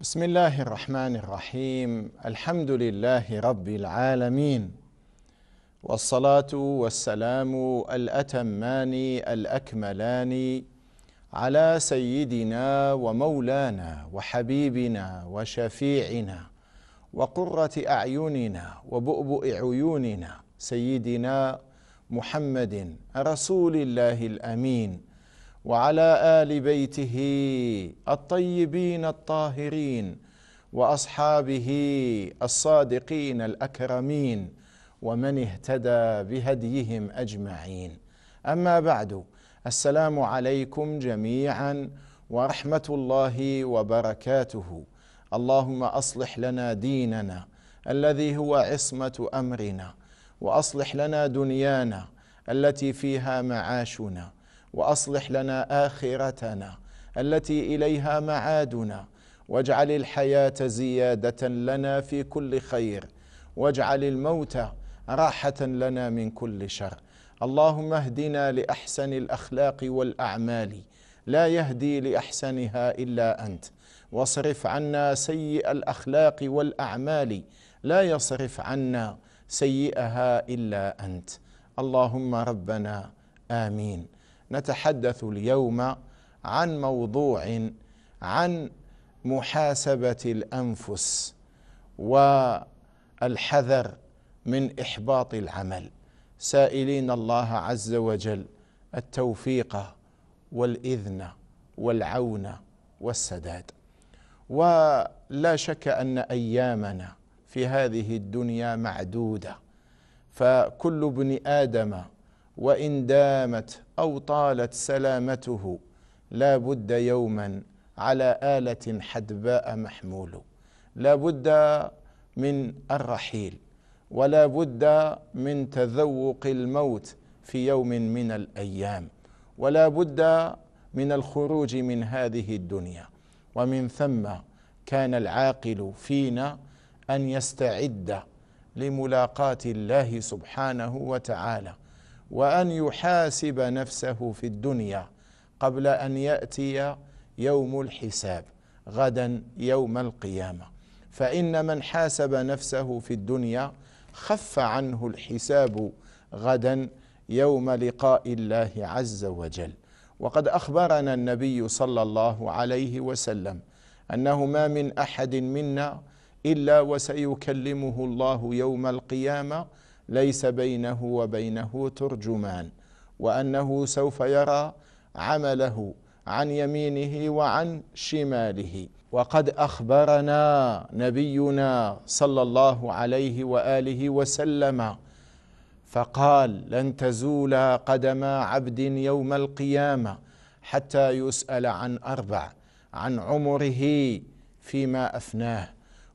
بسم الله الرحمن الرحيم الحمد لله رب العالمين والصلاه والسلام الاتمان الاكملان على سيدنا ومولانا وحبيبنا وشفيعنا وقره اعيننا وبؤبؤ عيوننا سيدنا محمد رسول الله الامين وعلى ال بيته الطيبين الطاهرين واصحابه الصادقين الاكرمين ومن اهتدى بهديهم اجمعين اما بعد السلام عليكم جميعا ورحمه الله وبركاته اللهم اصلح لنا ديننا الذي هو عصمه امرنا واصلح لنا دنيانا التي فيها معاشنا واصلح لنا اخرتنا التي اليها معادنا واجعل الحياه زياده لنا في كل خير واجعل الموت راحه لنا من كل شر اللهم اهدنا لاحسن الاخلاق والاعمال لا يهدي لاحسنها الا انت واصرف عنا سيء الاخلاق والاعمال لا يصرف عنا سيئها الا انت اللهم ربنا امين نتحدث اليوم عن موضوع عن محاسبه الانفس والحذر من احباط العمل سائلين الله عز وجل التوفيق والاذن والعون والسداد ولا شك ان ايامنا في هذه الدنيا معدوده فكل ابن ادم وان دامت او طالت سلامته لا بد يوما على اله حدباء محمول لا بد من الرحيل ولا بد من تذوق الموت في يوم من الايام ولا بد من الخروج من هذه الدنيا ومن ثم كان العاقل فينا ان يستعد لملاقاه الله سبحانه وتعالى وان يحاسب نفسه في الدنيا قبل ان ياتي يوم الحساب غدا يوم القيامه فان من حاسب نفسه في الدنيا خف عنه الحساب غدا يوم لقاء الله عز وجل وقد اخبرنا النبي صلى الله عليه وسلم انه ما من احد منا الا وسيكلمه الله يوم القيامه ليس بينه وبينه ترجمان وانه سوف يرى عمله عن يمينه وعن شماله وقد اخبرنا نبينا صلى الله عليه واله وسلم فقال لن تزول قدم عبد يوم القيامه حتى يسال عن اربع عن عمره فيما افناه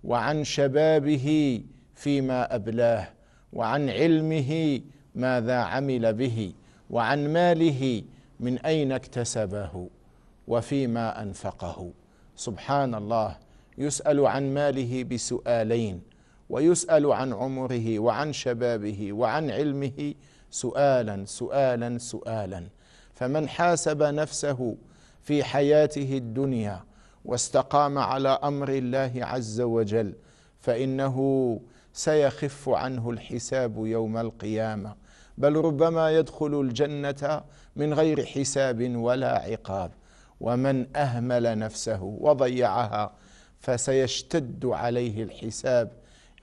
وعن شبابه فيما ابلاه وعن علمه ماذا عمل به وعن ماله من اين اكتسبه وفيما انفقه سبحان الله يسال عن ماله بسؤالين ويسال عن عمره وعن شبابه وعن علمه سؤالا سؤالا سؤالا فمن حاسب نفسه في حياته الدنيا واستقام على امر الله عز وجل فانه سيخف عنه الحساب يوم القيامه بل ربما يدخل الجنه من غير حساب ولا عقاب ومن اهمل نفسه وضيعها فسيشتد عليه الحساب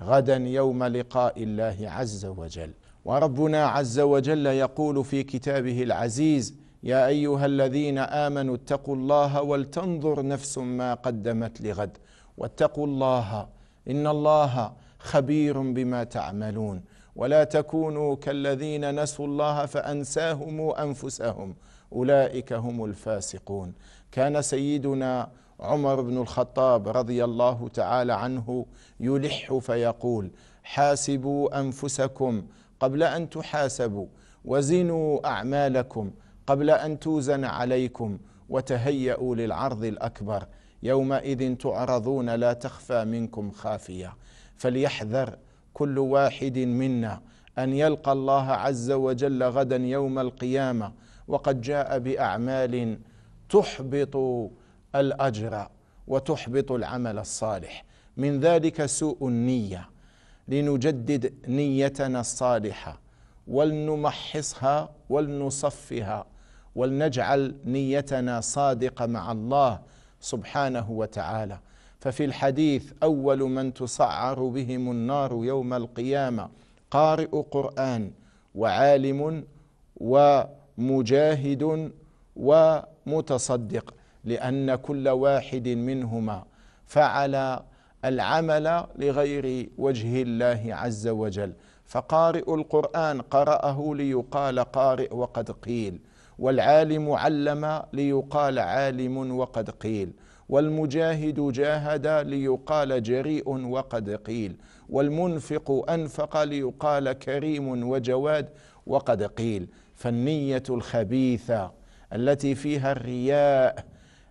غدا يوم لقاء الله عز وجل وربنا عز وجل يقول في كتابه العزيز يا ايها الذين امنوا اتقوا الله ولتنظر نفس ما قدمت لغد واتقوا الله ان الله خبير بما تعملون ولا تكونوا كالذين نسوا الله فانساهم انفسهم اولئك هم الفاسقون كان سيدنا عمر بن الخطاب رضي الله تعالى عنه يلح فيقول حاسبوا انفسكم قبل ان تحاسبوا وزنوا اعمالكم قبل ان توزن عليكم وتهيئوا للعرض الاكبر يومئذ تعرضون لا تخفى منكم خافيه فليحذر كل واحد منا ان يلقى الله عز وجل غدا يوم القيامه وقد جاء باعمال تحبط الاجر وتحبط العمل الصالح من ذلك سوء النيه لنجدد نيتنا الصالحه ولنمحصها ولنصفها ولنجعل نيتنا صادقه مع الله سبحانه وتعالى ففي الحديث أول من تسعر بهم النار يوم القيامة قارئ قرآن وعالم ومجاهد ومتصدق لأن كل واحد منهما فعل العمل لغير وجه الله عز وجل فقارئ القرآن قرأه ليقال قارئ وقد قيل والعالم علم ليقال عالم وقد قيل والمجاهد جاهد ليقال جريء وقد قيل والمنفق انفق ليقال كريم وجواد وقد قيل فالنيه الخبيثه التي فيها الرياء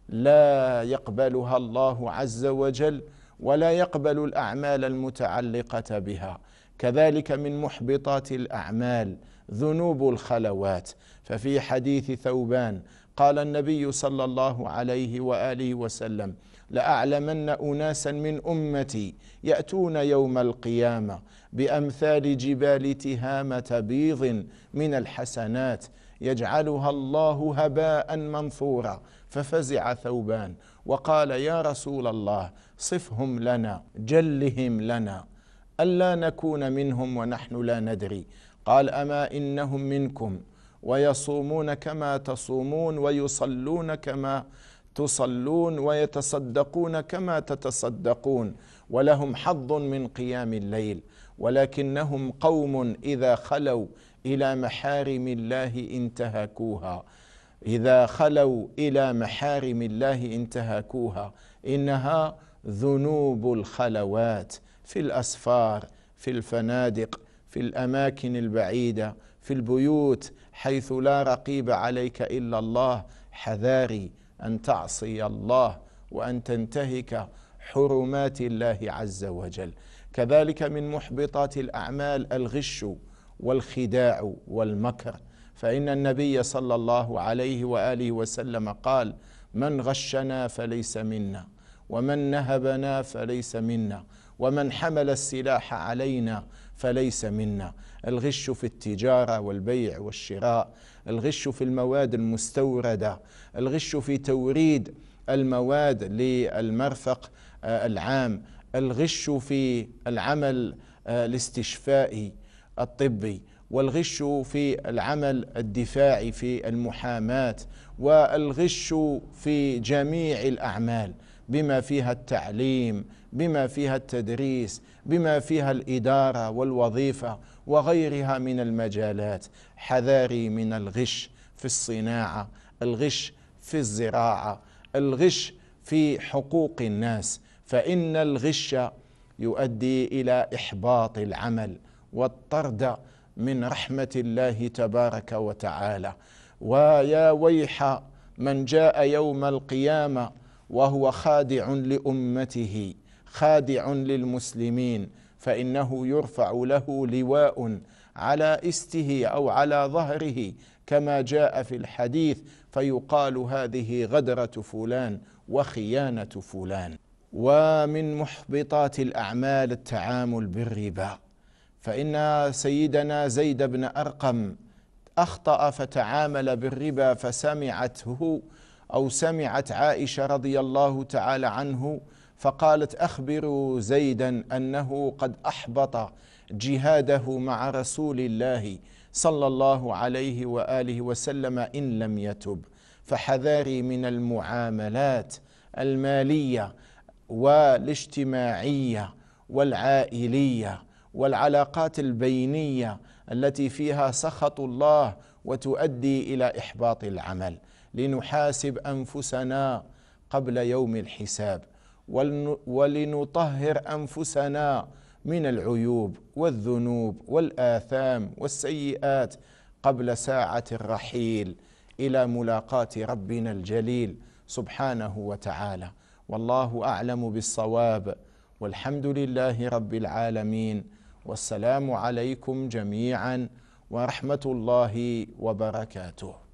لا يقبلها الله عز وجل ولا يقبل الاعمال المتعلقه بها كذلك من محبطات الاعمال ذنوب الخلوات ففي حديث ثوبان قال النبي صلى الله عليه واله وسلم لاعلمن اناسا من امتي ياتون يوم القيامه بامثال جبال تهامه بيض من الحسنات يجعلها الله هباء منثورا ففزع ثوبان وقال يا رسول الله صفهم لنا جلهم لنا ألا نكون منهم ونحن لا ندري قال أما إنهم منكم ويصومون كما تصومون ويصلون كما تصلون ويتصدقون كما تتصدقون ولهم حظ من قيام الليل ولكنهم قوم إذا خلوا إلى محارم الله انتهكوها إذا خلوا إلى محارم الله انتهكوها إنها ذنوب الخلوات في الاسفار في الفنادق في الاماكن البعيده في البيوت حيث لا رقيب عليك الا الله حذاري ان تعصي الله وان تنتهك حرمات الله عز وجل كذلك من محبطات الاعمال الغش والخداع والمكر فان النبي صلى الله عليه واله وسلم قال من غشنا فليس منا ومن نهبنا فليس منا ومن حمل السلاح علينا فليس منا الغش في التجاره والبيع والشراء الغش في المواد المستورده الغش في توريد المواد للمرفق آه، العام الغش في العمل آه، الاستشفائي الطبي والغش في العمل الدفاعي في المحاماه والغش في جميع الاعمال بما فيها التعليم بما فيها التدريس بما فيها الاداره والوظيفه وغيرها من المجالات حذاري من الغش في الصناعه الغش في الزراعه الغش في حقوق الناس فان الغش يؤدي الى احباط العمل والطرد من رحمه الله تبارك وتعالى ويا ويح من جاء يوم القيامه وهو خادع لامته خادع للمسلمين فانه يرفع له لواء على استه او على ظهره كما جاء في الحديث فيقال هذه غدره فلان وخيانه فلان ومن محبطات الاعمال التعامل بالربا فان سيدنا زيد بن ارقم اخطا فتعامل بالربا فسمعته او سمعت عائشه رضي الله تعالى عنه فقالت اخبروا زيدا انه قد احبط جهاده مع رسول الله صلى الله عليه واله وسلم ان لم يتب فحذاري من المعاملات الماليه والاجتماعيه والعائليه والعلاقات البينيه التي فيها سخط الله وتؤدي الى احباط العمل لنحاسب انفسنا قبل يوم الحساب ولنطهر انفسنا من العيوب والذنوب والاثام والسيئات قبل ساعه الرحيل الى ملاقاه ربنا الجليل سبحانه وتعالى والله اعلم بالصواب والحمد لله رب العالمين والسلام عليكم جميعا ورحمه الله وبركاته